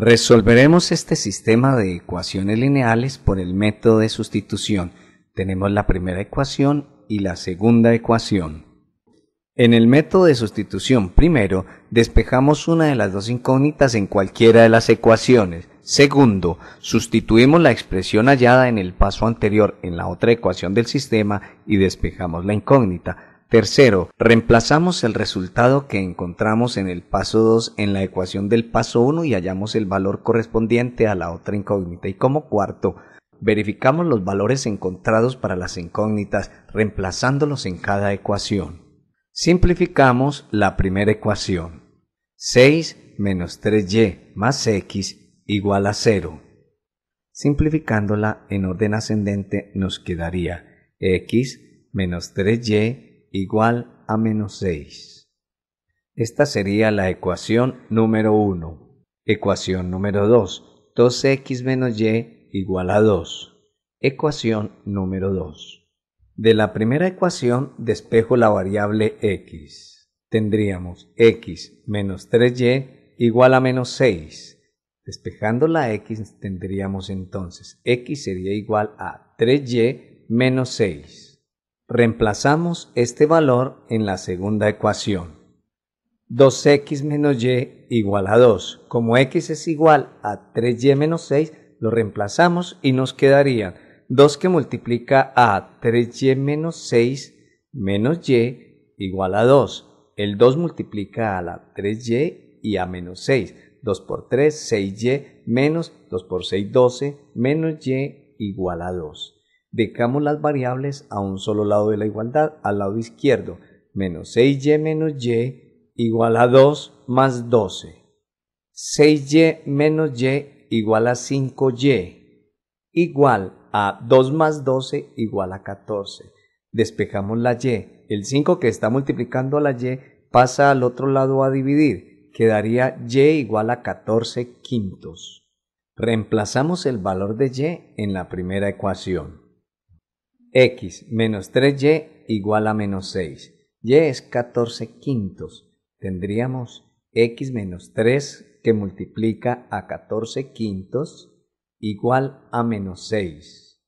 Resolveremos este sistema de ecuaciones lineales por el método de sustitución. Tenemos la primera ecuación y la segunda ecuación. En el método de sustitución primero, despejamos una de las dos incógnitas en cualquiera de las ecuaciones. Segundo, sustituimos la expresión hallada en el paso anterior en la otra ecuación del sistema y despejamos la incógnita. Tercero, reemplazamos el resultado que encontramos en el paso 2 en la ecuación del paso 1 y hallamos el valor correspondiente a la otra incógnita. Y como cuarto, verificamos los valores encontrados para las incógnitas, reemplazándolos en cada ecuación. Simplificamos la primera ecuación. 6 menos 3y más x igual a 0. Simplificándola en orden ascendente nos quedaría x menos 3y igual a menos 6. Esta sería la ecuación número 1. Ecuación número 2. 2x menos y igual a 2. Ecuación número 2. De la primera ecuación despejo la variable x. Tendríamos x menos 3y igual a menos 6. Despejando la x tendríamos entonces x sería igual a 3y menos 6. Reemplazamos este valor en la segunda ecuación. 2x menos y igual a 2. Como x es igual a 3y menos 6, lo reemplazamos y nos quedaría 2 que multiplica a 3y menos 6 menos y igual a 2. El 2 multiplica a la 3y y a menos 6. 2 por 3, 6y menos 2 por 6, 12 menos y igual a 2. Dejamos las variables a un solo lado de la igualdad, al lado izquierdo. Menos 6y menos y igual a 2 más 12. 6y menos y igual a 5y. Igual a 2 más 12 igual a 14. Despejamos la y. El 5 que está multiplicando a la y pasa al otro lado a dividir. Quedaría y igual a 14 quintos. Reemplazamos el valor de y en la primera ecuación x menos 3y igual a menos 6. y es 14 quintos. Tendríamos x menos 3 que multiplica a 14 quintos igual a menos 6.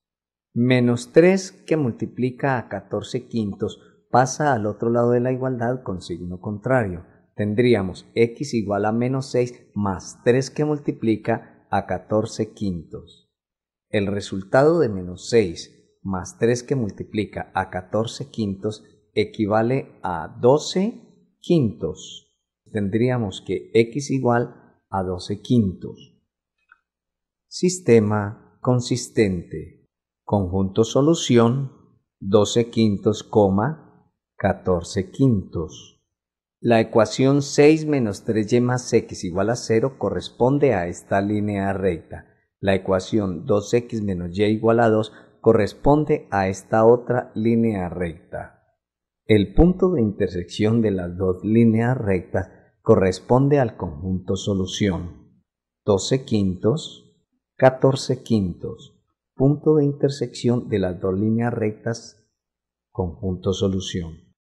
Menos 3 que multiplica a 14 quintos pasa al otro lado de la igualdad con signo contrario. Tendríamos x igual a menos 6 más 3 que multiplica a 14 quintos. El resultado de menos 6 más 3 que multiplica a 14 quintos equivale a 12 quintos. Tendríamos que x igual a 12 quintos. Sistema consistente. Conjunto solución 12 quintos, 14 quintos. La ecuación 6 menos 3y más x igual a 0 corresponde a esta línea recta. La ecuación 2x menos y igual a 2 corresponde a esta otra línea recta. El punto de intersección de las dos líneas rectas corresponde al conjunto solución. 12 quintos, 14 quintos. Punto de intersección de las dos líneas rectas, conjunto solución.